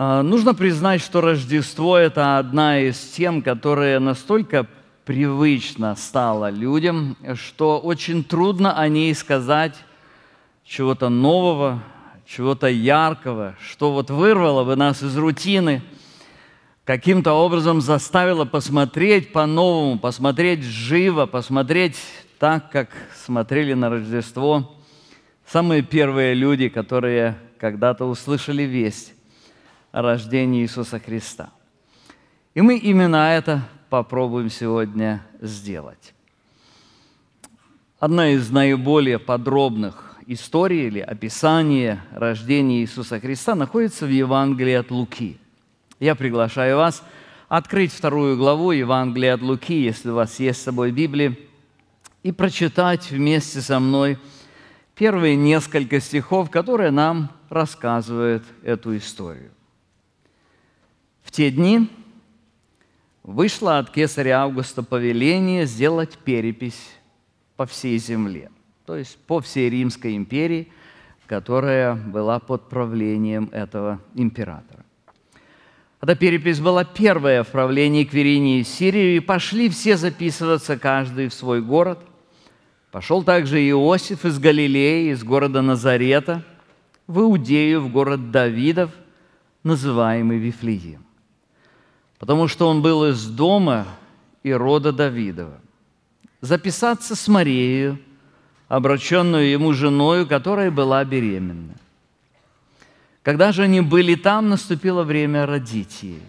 А, нужно признать, что Рождество – это одна из тем, которая настолько привычно стала людям, что очень трудно о ней сказать чего-то нового, чего-то яркого, что вот вырвало бы нас из рутины, каким-то образом заставило посмотреть по-новому, посмотреть живо, посмотреть так, как смотрели на Рождество самые первые люди, которые когда-то услышали весть о рождении Иисуса Христа. И мы именно это попробуем сегодня сделать. Одна из наиболее подробных историй или описаний рождения Иисуса Христа находится в Евангелии от Луки. Я приглашаю вас открыть вторую главу Евангелия от Луки, если у вас есть с собой Библия, и прочитать вместе со мной первые несколько стихов, которые нам рассказывают эту историю. В те дни вышло от кесаря Августа повеление сделать перепись по всей земле, то есть по всей Римской империи, которая была под правлением этого императора. Эта перепись была первая в правлении Кверинии и Сирию, и пошли все записываться, каждый в свой город. Пошел также Иосиф из Галилеи, из города Назарета, в Иудею, в город Давидов, называемый Вифлеем потому что он был из дома и рода Давидова. Записаться с Марией, обращенную ему женою, которая была беременна. Когда же они были там, наступило время родить ей.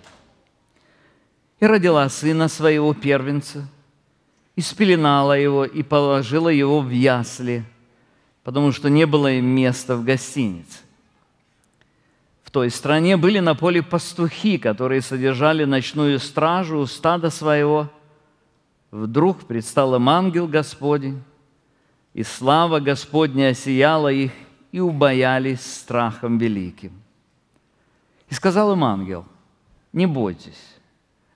И родила сына своего первенца, и спеленала его, и положила его в ясли, потому что не было им места в гостинице в той стране были на поле пастухи, которые содержали ночную стражу у стада своего. Вдруг предстал им ангел Господень, и слава Господня осияла их, и убоялись страхом великим. И сказал им ангел, не бойтесь,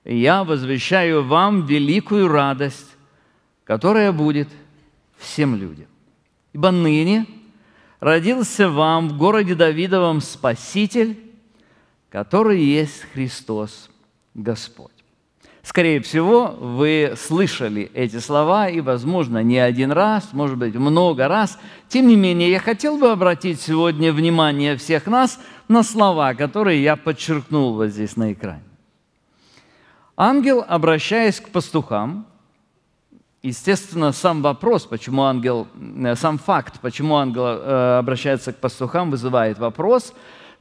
я возвещаю вам великую радость, которая будет всем людям. Ибо ныне – родился вам в городе Давидовом Спаситель, который есть Христос Господь. Скорее всего, вы слышали эти слова, и, возможно, не один раз, может быть, много раз. Тем не менее, я хотел бы обратить сегодня внимание всех нас на слова, которые я подчеркнул вот здесь на экране. Ангел, обращаясь к пастухам, Естественно, сам вопрос, почему ангел, э, сам факт, почему ангел э, обращается к пастухам, вызывает вопрос.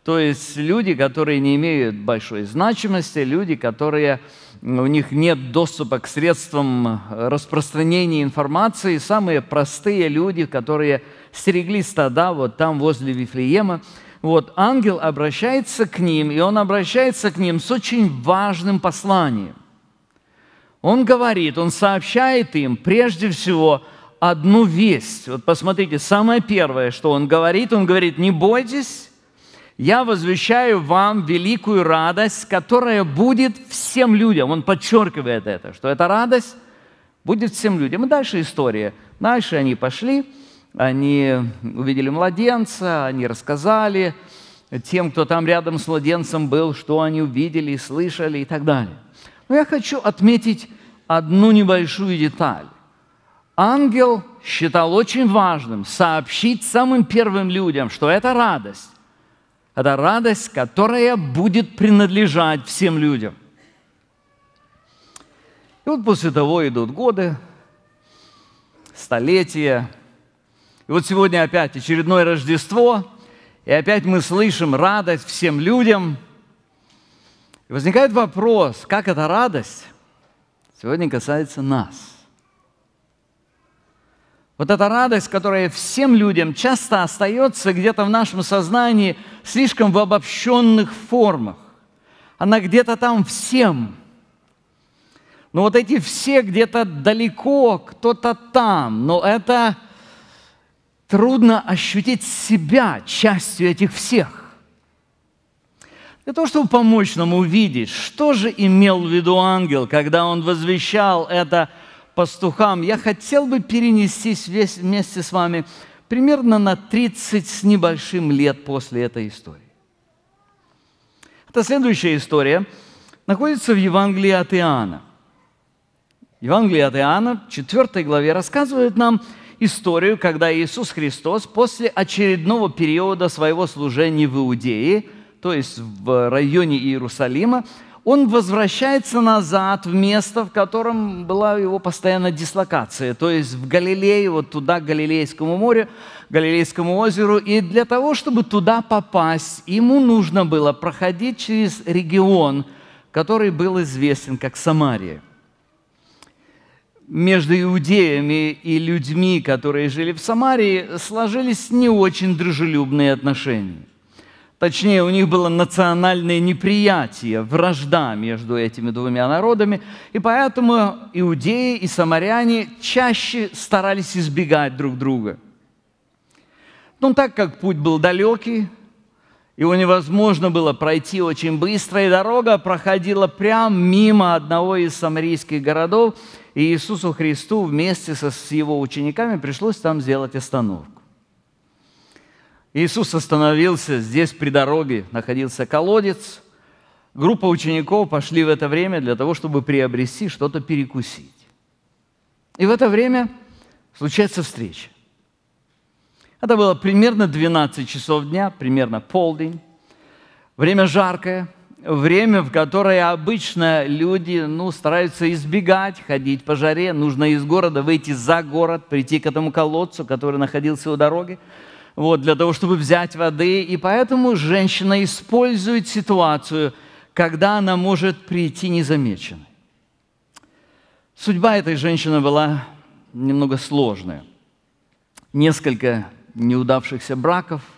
То есть люди, которые не имеют большой значимости, люди, которые у них нет доступа к средствам э, распространения информации, самые простые люди, которые стерегли стада вот там возле Вифлеема, вот ангел обращается к ним, и он обращается к ним с очень важным посланием он говорит, он сообщает им прежде всего одну весть. Вот посмотрите, самое первое, что он говорит, он говорит, не бойтесь, я возвещаю вам великую радость, которая будет всем людям. Он подчеркивает это, что эта радость будет всем людям. И дальше история. Дальше они пошли, они увидели младенца, они рассказали тем, кто там рядом с младенцем был, что они увидели, слышали и так далее. Но я хочу отметить одну небольшую деталь. Ангел считал очень важным сообщить самым первым людям, что это радость. Это радость, которая будет принадлежать всем людям. И вот после того идут годы, столетия. И вот сегодня опять очередное Рождество, и опять мы слышим радость всем людям – и возникает вопрос, как эта радость сегодня касается нас. Вот эта радость, которая всем людям часто остается где-то в нашем сознании слишком в обобщенных формах. Она где-то там всем – но вот эти все где-то далеко, кто-то там. Но это трудно ощутить себя частью этих всех. Для того, чтобы помочь нам увидеть, что же имел в виду ангел, когда он возвещал это пастухам, я хотел бы перенестись весь, вместе с вами примерно на 30 с небольшим лет после этой истории. Это следующая история находится в Евангелии от Иоанна. Евангелие от Иоанна, 4 главе, рассказывает нам историю, когда Иисус Христос после очередного периода своего служения в Иудее – то есть в районе Иерусалима, он возвращается назад в место, в котором была его постоянная дислокация, то есть в Галилею, вот туда, к Галилейскому морю, Галилейскому озеру. И для того, чтобы туда попасть, ему нужно было проходить через регион, который был известен как Самария. Между иудеями и людьми, которые жили в Самарии, сложились не очень дружелюбные отношения. Точнее, у них было национальное неприятие, вражда между этими двумя народами, и поэтому иудеи и самаряне чаще старались избегать друг друга. Но так как путь был далекий, его невозможно было пройти очень быстро, и дорога проходила прямо мимо одного из самарийских городов, и Иисусу Христу вместе со, с его учениками пришлось там сделать остановку. Иисус остановился здесь при дороге, находился колодец. Группа учеников пошли в это время для того, чтобы приобрести что-то перекусить. И в это время случается встреча. Это было примерно 12 часов дня, примерно полдень. Время жаркое, время, в которое обычно люди ну, стараются избегать, ходить по жаре. Нужно из города выйти за город, прийти к этому колодцу, который находился у дороги вот, для того, чтобы взять воды. И поэтому женщина использует ситуацию, когда она может прийти незамеченной. Судьба этой женщины была немного сложная. Несколько неудавшихся браков –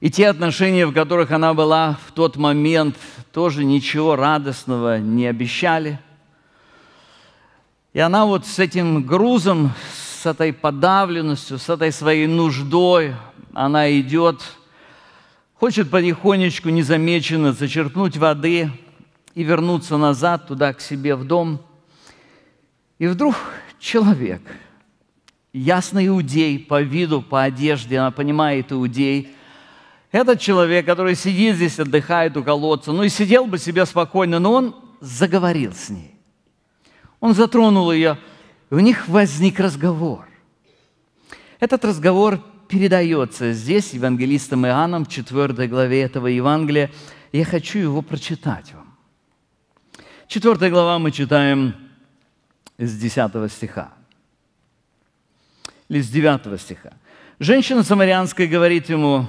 и те отношения, в которых она была в тот момент, тоже ничего радостного не обещали. И она вот с этим грузом, с этой подавленностью, с этой своей нуждой она идет, хочет потихонечку, незамеченно зачерпнуть воды и вернуться назад туда, к себе в дом. И вдруг человек, ясный иудей по виду, по одежде, она понимает иудей – этот человек, который сидит здесь, отдыхает у колодца, ну и сидел бы себе спокойно, но он заговорил с ней. Он затронул ее у них возник разговор. Этот разговор передается здесь, евангелистом Иоанном, в 4 главе этого Евангелия. Я хочу его прочитать вам. 4 глава мы читаем с 10 стиха. Или с 9 стиха. Женщина самарянская говорит ему,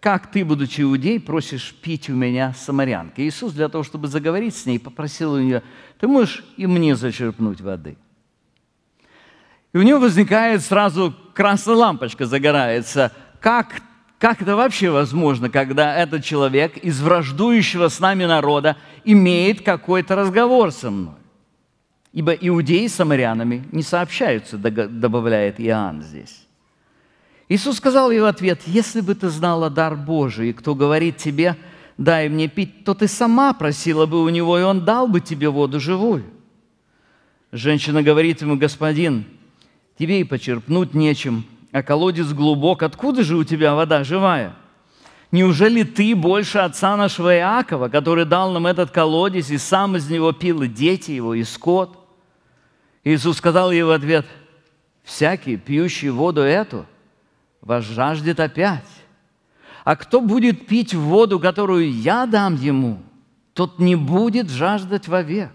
как ты, будучи иудей, просишь пить у меня Самарянка?» Иисус для того, чтобы заговорить с ней, попросил у нее, ты можешь и мне зачерпнуть воды – и у него возникает сразу красная лампочка загорается. Как, как это вообще возможно, когда этот человек из враждующего с нами народа имеет какой-то разговор со мной? Ибо иудеи с самарянами не сообщаются, добавляет Иоанн здесь. Иисус сказал ей в ответ, «Если бы ты знала дар Божий, и кто говорит тебе, дай мне пить, то ты сама просила бы у него, и он дал бы тебе воду живую». Женщина говорит ему, «Господин, тебе и почерпнуть нечем, а колодец глубок, откуда же у тебя вода живая? Неужели ты больше отца нашего Иакова, который дал нам этот колодец, и сам из него пил и дети его, и скот? Иисус сказал ей в ответ, «Всякий, пьющий воду эту, вас жаждет опять. А кто будет пить воду, которую я дам ему, тот не будет жаждать вовек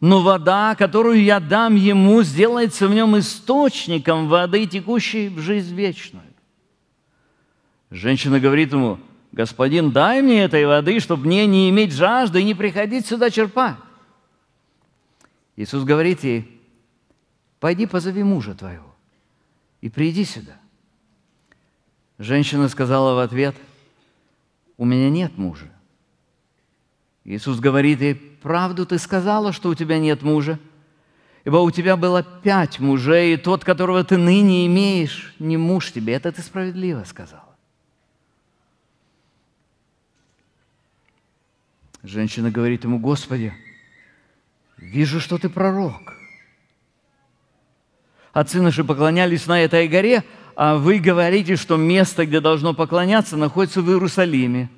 но вода, которую я дам ему, сделается в нем источником воды, текущей в жизнь вечную. Женщина говорит ему, господин, дай мне этой воды, чтобы мне не иметь жажды и не приходить сюда черпать. Иисус говорит ей, пойди позови мужа твоего и приди сюда. Женщина сказала в ответ, у меня нет мужа. Иисус говорит ей, правду ты сказала, что у тебя нет мужа? Ибо у тебя было пять мужей, и тот, которого ты ныне имеешь, не муж тебе. Это ты справедливо сказала. Женщина говорит ему, Господи, вижу, что ты пророк. Отцы наши поклонялись на этой горе, а вы говорите, что место, где должно поклоняться, находится в Иерусалиме.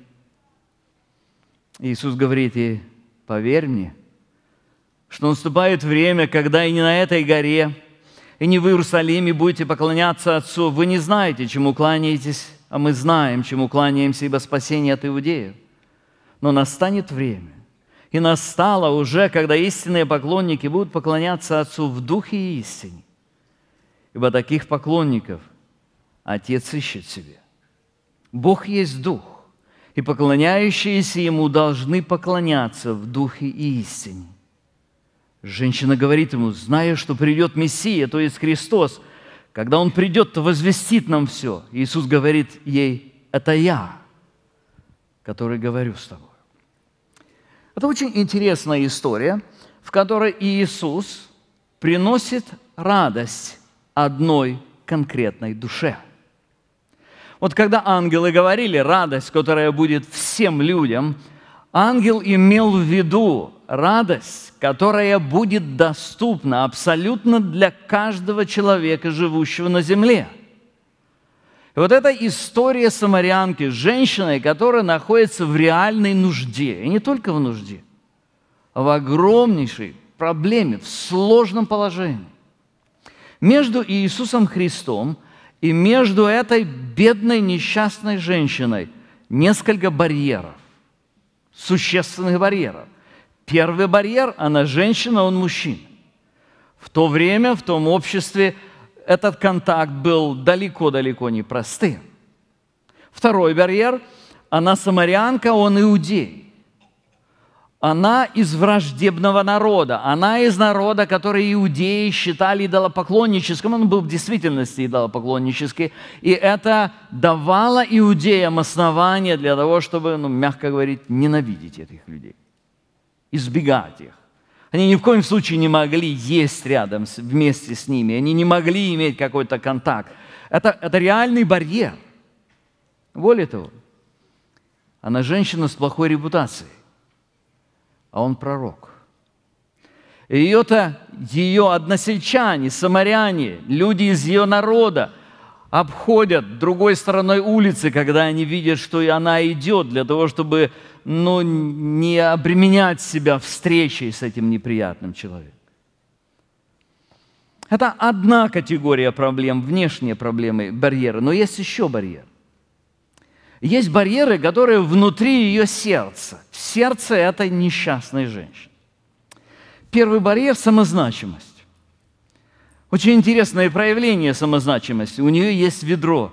Иисус говорит ей, Поверь мне, что наступает время, когда и не на этой горе, и не в Иерусалиме будете поклоняться Отцу. Вы не знаете, чему кланяетесь, а мы знаем, чему кланяемся, ибо спасение от иудеев. Но настанет время, и настало уже, когда истинные поклонники будут поклоняться Отцу в духе и истине. Ибо таких поклонников Отец ищет себе. Бог есть Дух, и поклоняющиеся ему должны поклоняться в духе и истине. Женщина говорит ему, зная, что придет Мессия, то есть Христос, когда Он придет, то возвестит нам все. Иисус говорит ей, это я, который говорю с тобой. Это очень интересная история, в которой Иисус приносит радость одной конкретной душе – вот когда ангелы говорили радость, которая будет всем людям, ангел имел в виду радость, которая будет доступна абсолютно для каждого человека, живущего на земле. И вот эта история самарянки женщины, которая находится в реальной нужде, и не только в нужде, а в огромнейшей проблеме, в сложном положении. Между Иисусом Христом – и между этой бедной несчастной женщиной несколько барьеров, существенных барьеров. Первый барьер – она женщина, он мужчина. В то время, в том обществе этот контакт был далеко-далеко не простым. Второй барьер – она самарянка, он иудей она из враждебного народа, она из народа, который иудеи считали идолопоклонническим, он был в действительности идолопоклоннический, и это давало иудеям основание для того, чтобы, ну, мягко говорить, ненавидеть этих людей, избегать их. Они ни в коем случае не могли есть рядом вместе с ними, они не могли иметь какой-то контакт. Это, это реальный барьер. Более того, она женщина с плохой репутацией а он пророк. И ее-то ее односельчане, самаряне, люди из ее народа обходят другой стороной улицы, когда они видят, что и она идет, для того, чтобы ну, не обременять себя встречей с этим неприятным человеком. Это одна категория проблем, внешние проблемы, барьеры. Но есть еще барьер. Есть барьеры, которые внутри ее сердца, в сердце этой несчастной женщины. Первый барьер – самозначимость. Очень интересное проявление самозначимости. У нее есть ведро.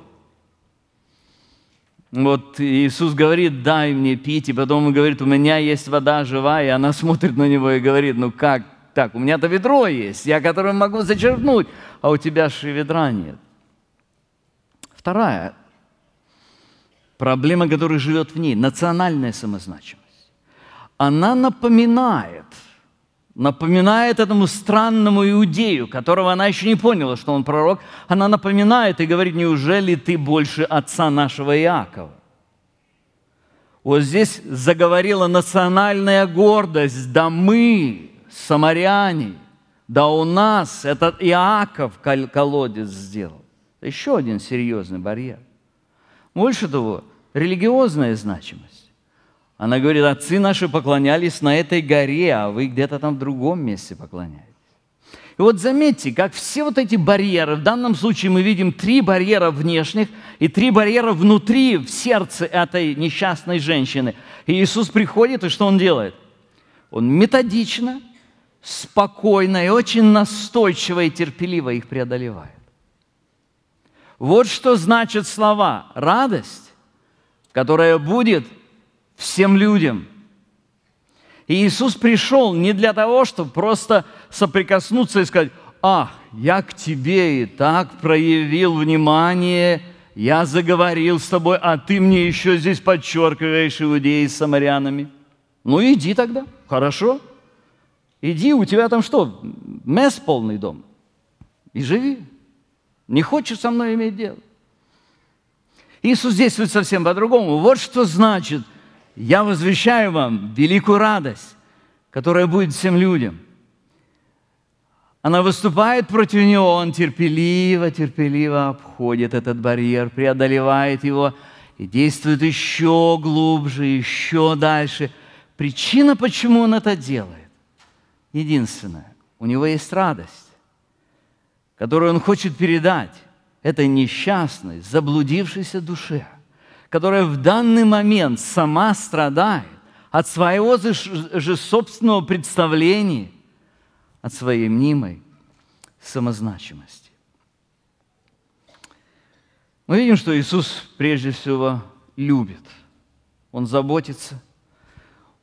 Вот Иисус говорит, дай мне пить, и потом он говорит, у меня есть вода живая, и она смотрит на него и говорит, ну как так, у меня-то ведро есть, я которым могу зачерпнуть, а у тебя же ведра нет. Вторая проблема, которая живет в ней, национальная самозначимость, она напоминает, напоминает этому странному иудею, которого она еще не поняла, что он пророк, она напоминает и говорит, неужели ты больше отца нашего Иакова? Вот здесь заговорила национальная гордость, да мы, самаряне, да у нас этот Иаков колодец сделал. Еще один серьезный барьер. Больше того, религиозная значимость. Она говорит, отцы наши поклонялись на этой горе, а вы где-то там в другом месте поклоняетесь. И вот заметьте, как все вот эти барьеры, в данном случае мы видим три барьера внешних и три барьера внутри, в сердце этой несчастной женщины. И Иисус приходит, и что Он делает? Он методично, спокойно и очень настойчиво и терпеливо их преодолевает. Вот что значит слова «радость», которая будет всем людям. И Иисус пришел не для того, чтобы просто соприкоснуться и сказать, «А, я к тебе и так проявил внимание, я заговорил с тобой, а ты мне еще здесь подчеркиваешь иудеи с самарянами». Ну, иди тогда, хорошо. Иди, у тебя там что, мес полный дом. И живи. Не хочет со мной иметь дело. Иисус действует совсем по-другому. Вот что значит, я возвещаю вам великую радость, которая будет всем людям. Она выступает против него, он терпеливо, терпеливо обходит этот барьер, преодолевает его и действует еще глубже, еще дальше. Причина, почему он это делает, единственная, у него есть радость которую он хочет передать этой несчастной, заблудившейся душе, которая в данный момент сама страдает от своего же собственного представления, от своей мнимой самозначимости. Мы видим, что Иисус прежде всего любит. Он заботится,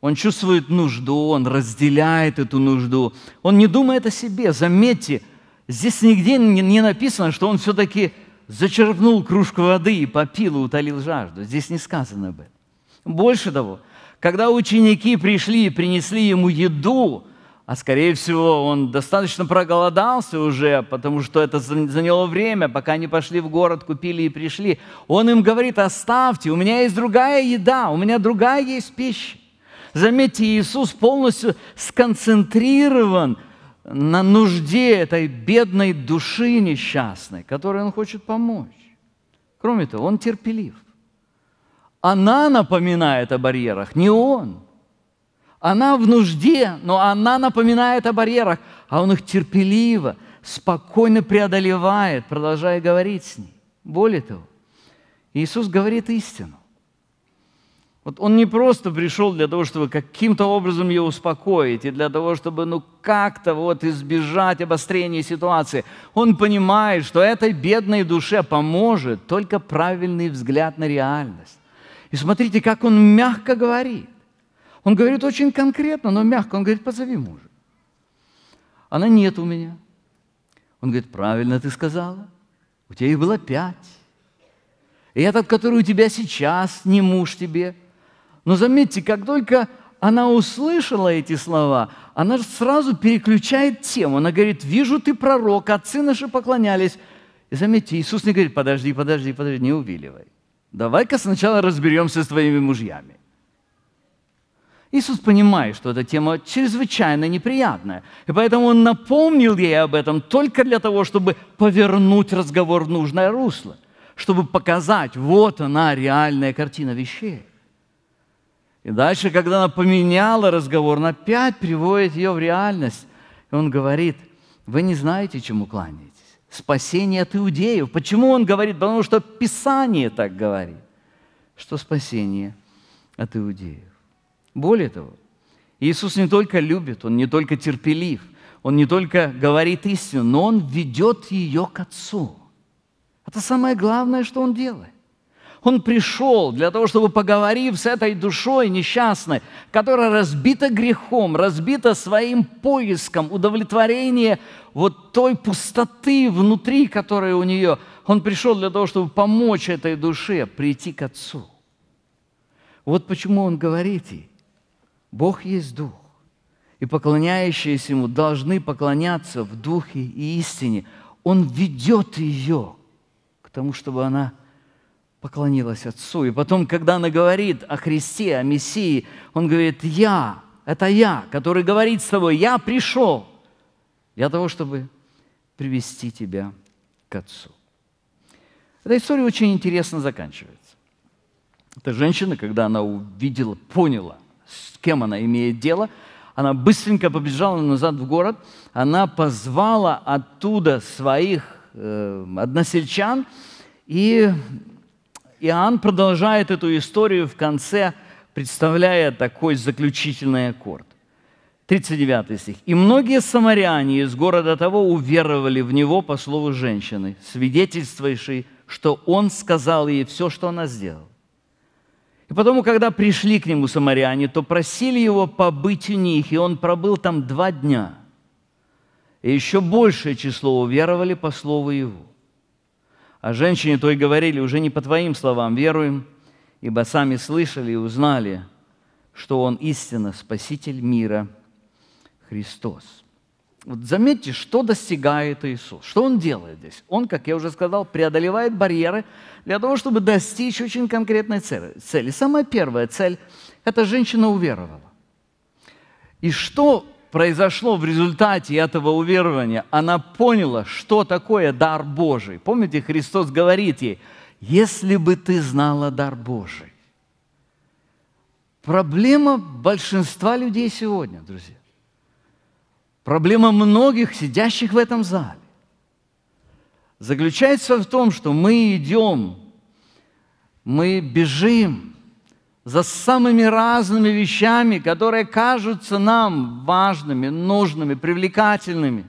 он чувствует нужду, он разделяет эту нужду. Он не думает о себе. Заметьте – Здесь нигде не написано, что он все-таки зачерпнул кружку воды и попил и утолил жажду. Здесь не сказано об этом. Больше того, когда ученики пришли и принесли ему еду, а скорее всего он достаточно проголодался уже, потому что это заняло время, пока они пошли в город, купили и пришли, он им говорит, оставьте, у меня есть другая еда, у меня другая есть пища. Заметьте, Иисус полностью сконцентрирован – на нужде этой бедной души несчастной, которой он хочет помочь. Кроме того, он терпелив. Она напоминает о барьерах, не он. Она в нужде, но она напоминает о барьерах, а он их терпеливо, спокойно преодолевает, продолжая говорить с ней. Более того, Иисус говорит истину. Вот он не просто пришел для того, чтобы каким-то образом ее успокоить и для того, чтобы ну как-то вот избежать обострения ситуации. Он понимает, что этой бедной душе поможет только правильный взгляд на реальность. И смотрите, как он мягко говорит. Он говорит очень конкретно, но мягко. Он говорит, позови мужа. Она нет у меня. Он говорит, правильно ты сказала. У тебя их было пять. И этот, который у тебя сейчас, не муж тебе – но заметьте, как только она услышала эти слова, она сразу переключает тему. Она говорит, вижу ты пророк, отцы а наши поклонялись. И заметьте, Иисус не говорит, подожди, подожди, подожди, не увиливай. Давай-ка сначала разберемся с твоими мужьями. Иисус понимает, что эта тема чрезвычайно неприятная, и поэтому Он напомнил ей об этом только для того, чтобы повернуть разговор в нужное русло, чтобы показать, вот она реальная картина вещей. И дальше, когда она поменяла разговор, он опять приводит ее в реальность. И он говорит, вы не знаете, чему кланяетесь. Спасение от иудеев. Почему он говорит? Потому что Писание так говорит, что спасение от иудеев. Более того, Иисус не только любит, Он не только терпелив, Он не только говорит истину, но Он ведет ее к Отцу. Это самое главное, что Он делает. Он пришел для того, чтобы, поговорив с этой душой несчастной, которая разбита грехом, разбита своим поиском, удовлетворения вот той пустоты внутри, которая у нее, он пришел для того, чтобы помочь этой душе прийти к Отцу. Вот почему он говорит ей, Бог есть Дух, и поклоняющиеся Ему должны поклоняться в Духе и истине. Он ведет ее к тому, чтобы она – поклонилась Отцу. И потом, когда она говорит о Христе, о Мессии, он говорит, я, это я, который говорит с тобой, я пришел для того, чтобы привести тебя к Отцу. Эта история очень интересно заканчивается. Эта женщина, когда она увидела, поняла, с кем она имеет дело, она быстренько побежала назад в город, она позвала оттуда своих э, односельчан, и Иоанн продолжает эту историю в конце, представляя такой заключительный аккорд. 39 стих. «И многие самаряне из города того уверовали в него по слову женщины, свидетельствующей, что он сказал ей все, что она сделала. И потому, когда пришли к нему самаряне, то просили его побыть у них, и он пробыл там два дня. И еще большее число уверовали по слову его. А женщине той говорили, уже не по твоим словам веруем, ибо сами слышали и узнали, что Он истинно Спаситель мира, Христос. Вот заметьте, что достигает Иисус, что Он делает здесь. Он, как я уже сказал, преодолевает барьеры для того, чтобы достичь очень конкретной цели. самая первая цель – это женщина уверовала. И что произошло в результате этого уверования? Она поняла, что такое дар Божий. Помните, Христос говорит ей, если бы ты знала дар Божий. Проблема большинства людей сегодня, друзья. Проблема многих, сидящих в этом зале, заключается в том, что мы идем, мы бежим, за самыми разными вещами, которые кажутся нам важными, нужными, привлекательными.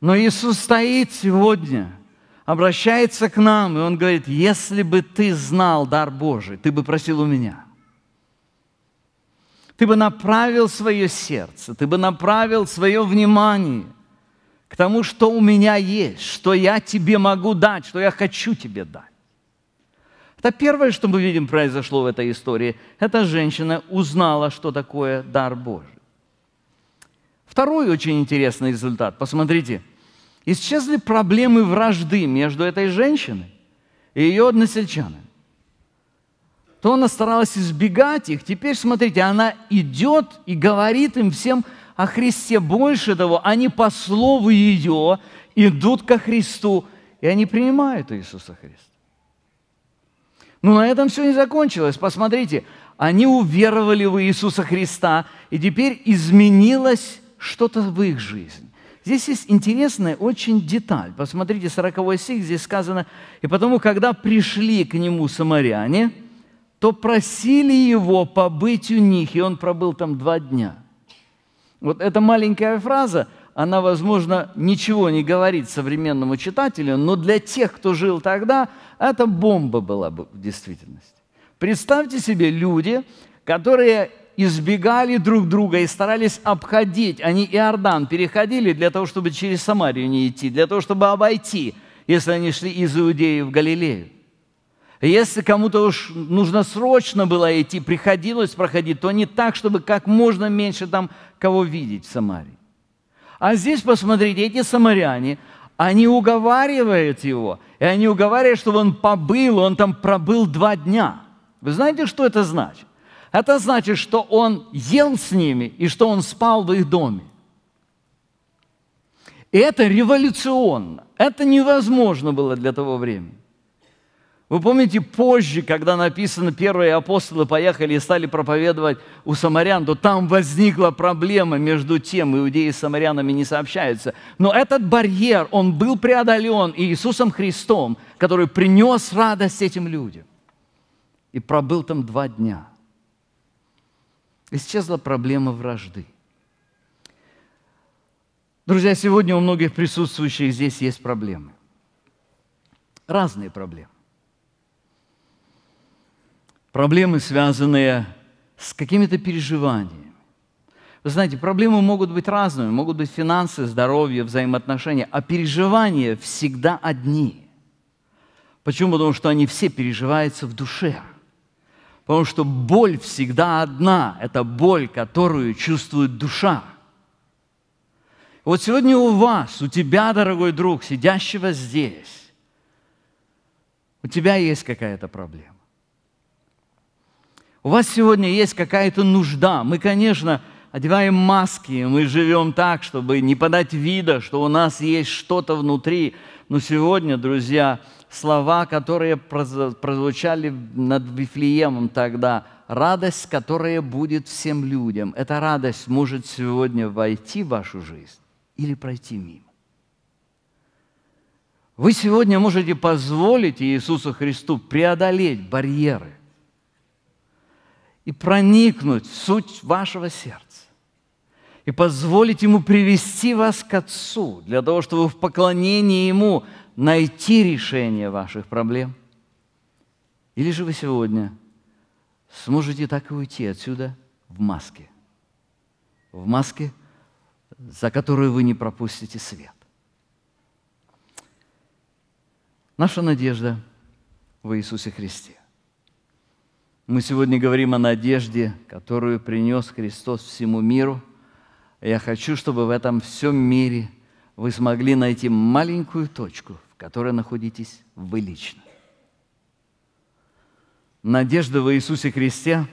Но Иисус стоит сегодня, обращается к нам, и Он говорит, если бы ты знал дар Божий, ты бы просил у меня. Ты бы направил свое сердце, ты бы направил свое внимание к тому, что у меня есть, что я тебе могу дать, что я хочу тебе дать. Это первое, что мы видим произошло в этой истории. Эта женщина узнала, что такое дар Божий. Второй очень интересный результат. Посмотрите, исчезли проблемы вражды между этой женщиной и ее односельчанами. То она старалась избегать их. Теперь, смотрите, она идет и говорит им всем о Христе. Больше того, они по слову ее идут ко Христу, и они принимают Иисуса Христа. Но ну, на этом все не закончилось. Посмотрите, они уверовали в Иисуса Христа, и теперь изменилось что-то в их жизни. Здесь есть интересная очень деталь. Посмотрите, 40 стих, здесь сказано, «И потому, когда пришли к нему самаряне, то просили его побыть у них, и он пробыл там два дня». Вот эта маленькая фраза – она, возможно, ничего не говорит современному читателю, но для тех, кто жил тогда, это бомба была бы в действительности. Представьте себе люди, которые избегали друг друга и старались обходить. Они Иордан переходили для того, чтобы через Самарию не идти, для того, чтобы обойти, если они шли из Иудеи в Галилею. Если кому-то уж нужно срочно было идти, приходилось проходить, то не так, чтобы как можно меньше там кого видеть в Самарии. А здесь, посмотрите, эти самаряне, они уговаривают его, и они уговаривают, чтобы он побыл, он там пробыл два дня. Вы знаете, что это значит? Это значит, что он ел с ними и что он спал в их доме. И это революционно. Это невозможно было для того времени. Вы помните, позже, когда написано, первые апостолы поехали и стали проповедовать у самарян, то там возникла проблема между тем, иудеи с самарянами не сообщаются. Но этот барьер, он был преодолен Иисусом Христом, который принес радость этим людям. И пробыл там два дня. Исчезла проблема вражды. Друзья, сегодня у многих присутствующих здесь есть проблемы. Разные проблемы проблемы, связанные с какими-то переживаниями. Вы знаете, проблемы могут быть разными, могут быть финансы, здоровье, взаимоотношения, а переживания всегда одни. Почему? Потому что они все переживаются в душе. Потому что боль всегда одна. Это боль, которую чувствует душа. Вот сегодня у вас, у тебя, дорогой друг, сидящего здесь, у тебя есть какая-то проблема. У вас сегодня есть какая-то нужда. Мы, конечно, одеваем маски, мы живем так, чтобы не подать вида, что у нас есть что-то внутри. Но сегодня, друзья, слова, которые прозвучали над Вифлеемом тогда, радость, которая будет всем людям, эта радость может сегодня войти в вашу жизнь или пройти мимо. Вы сегодня можете позволить Иисусу Христу преодолеть барьеры – и проникнуть в суть вашего сердца и позволить Ему привести вас к Отцу, для того, чтобы в поклонении Ему найти решение ваших проблем. Или же вы сегодня сможете так и уйти отсюда в маске. В маске, за которую вы не пропустите свет. Наша надежда в Иисусе Христе. Мы сегодня говорим о надежде, которую принес Христос всему миру. Я хочу, чтобы в этом всем мире вы смогли найти маленькую точку, в которой находитесь вы лично. Надежда в Иисусе Христе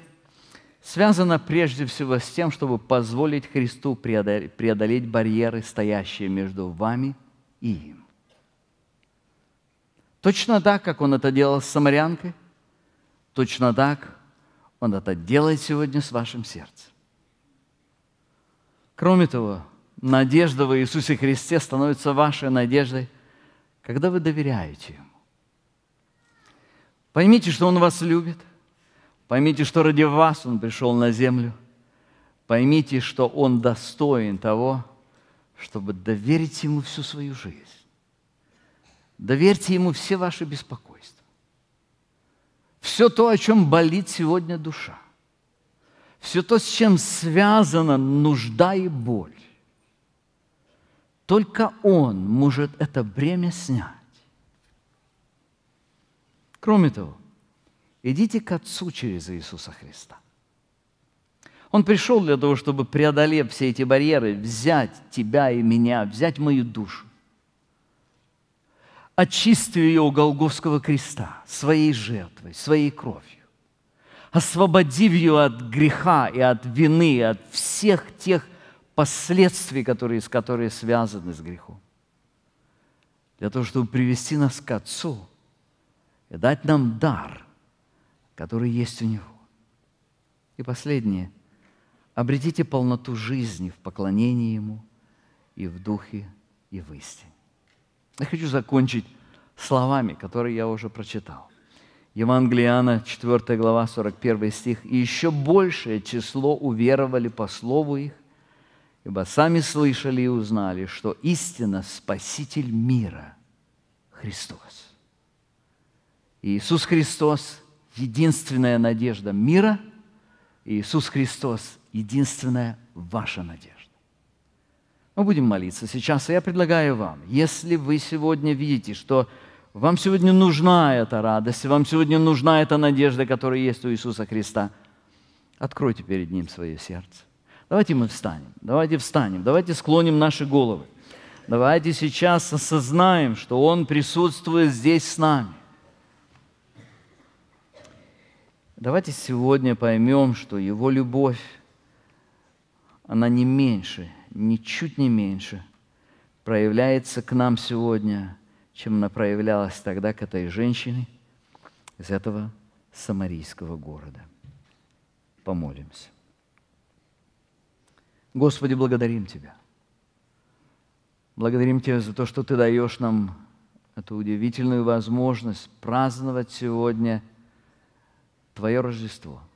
связана прежде всего с тем, чтобы позволить Христу преодолеть барьеры, стоящие между вами и им. Точно так, как он это делал с самарянкой, Точно так Он это делает сегодня с вашим сердцем. Кроме того, надежда в Иисусе Христе становится вашей надеждой, когда вы доверяете Ему. Поймите, что Он вас любит. Поймите, что ради вас Он пришел на землю. Поймите, что Он достоин того, чтобы доверить Ему всю свою жизнь. Доверьте Ему все ваши беспокойства все то, о чем болит сегодня душа, все то, с чем связана нужда и боль, только Он может это бремя снять. Кроме того, идите к Отцу через Иисуса Христа. Он пришел для того, чтобы, преодолеть все эти барьеры, взять тебя и меня, взять мою душу очистил ее у Голговского креста своей жертвой, своей кровью, освободив ее от греха и от вины, и от всех тех последствий, которые, с которые связаны с грехом. Для того, чтобы привести нас к Отцу и дать нам дар, который есть у Него. И последнее. Обретите полноту жизни в поклонении Ему и в Духе, и в истине. Я хочу закончить словами, которые я уже прочитал. Евангелие Иоанна, 4 глава, 41 стих. «И еще большее число уверовали по слову их, ибо сами слышали и узнали, что истина – Спаситель мира – Христос». Иисус Христос – единственная надежда мира, Иисус Христос – единственная ваша надежда. Мы будем молиться сейчас, и я предлагаю вам, если вы сегодня видите, что вам сегодня нужна эта радость, вам сегодня нужна эта надежда, которая есть у Иисуса Христа, откройте перед Ним свое сердце. Давайте мы встанем, давайте встанем, давайте склоним наши головы. Давайте сейчас осознаем, что Он присутствует здесь с нами. Давайте сегодня поймем, что Его любовь, она не меньше – ничуть не меньше проявляется к нам сегодня, чем она проявлялась тогда к этой женщине из этого самарийского города. Помолимся. Господи, благодарим Тебя. Благодарим Тебя за то, что Ты даешь нам эту удивительную возможность праздновать сегодня Твое Рождество –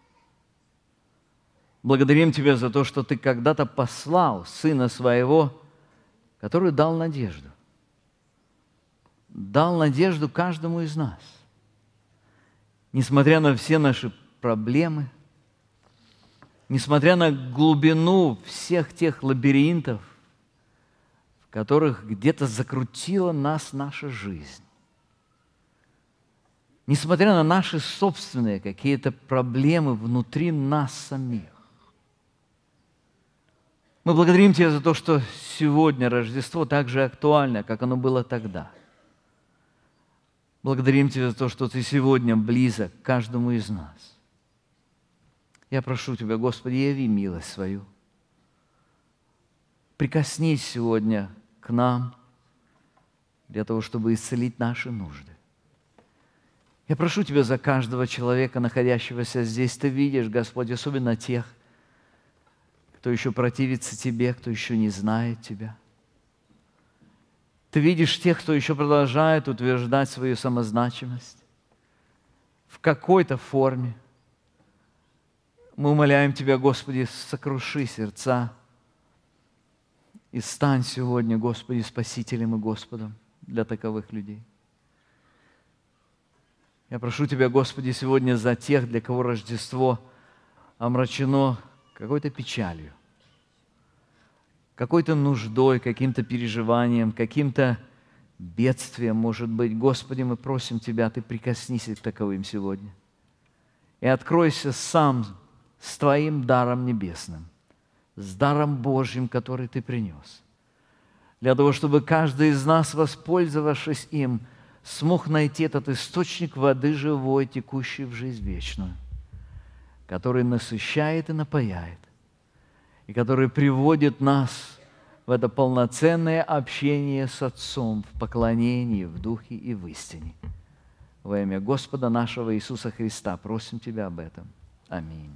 Благодарим Тебя за то, что Ты когда-то послал Сына Своего, который дал надежду. Дал надежду каждому из нас. Несмотря на все наши проблемы, несмотря на глубину всех тех лабиринтов, в которых где-то закрутила нас наша жизнь, несмотря на наши собственные какие-то проблемы внутри нас самих, мы благодарим Тебя за то, что сегодня Рождество так же актуально, как оно было тогда. Благодарим Тебя за то, что Ты сегодня близок к каждому из нас. Я прошу Тебя, Господи, яви милость свою. Прикоснись сегодня к нам для того, чтобы исцелить наши нужды. Я прошу Тебя за каждого человека, находящегося здесь. Ты видишь, Господи, особенно тех, кто еще противится тебе, кто еще не знает тебя. Ты видишь тех, кто еще продолжает утверждать свою самозначимость в какой-то форме. Мы умоляем Тебя, Господи, сокруши сердца и стань сегодня, Господи, Спасителем и Господом для таковых людей. Я прошу Тебя, Господи, сегодня за тех, для кого Рождество омрачено какой-то печалью, какой-то нуждой, каким-то переживанием, каким-то бедствием, может быть. Господи, мы просим Тебя, Ты прикоснись к таковым сегодня. И откройся сам с Твоим даром небесным, с даром Божьим, который Ты принес, для того, чтобы каждый из нас, воспользовавшись им, смог найти этот источник воды живой, текущей в жизнь вечную который насыщает и напаяет, и который приводит нас в это полноценное общение с Отцом в поклонении, в Духе и в истине. Во имя Господа нашего Иисуса Христа просим Тебя об этом. Аминь.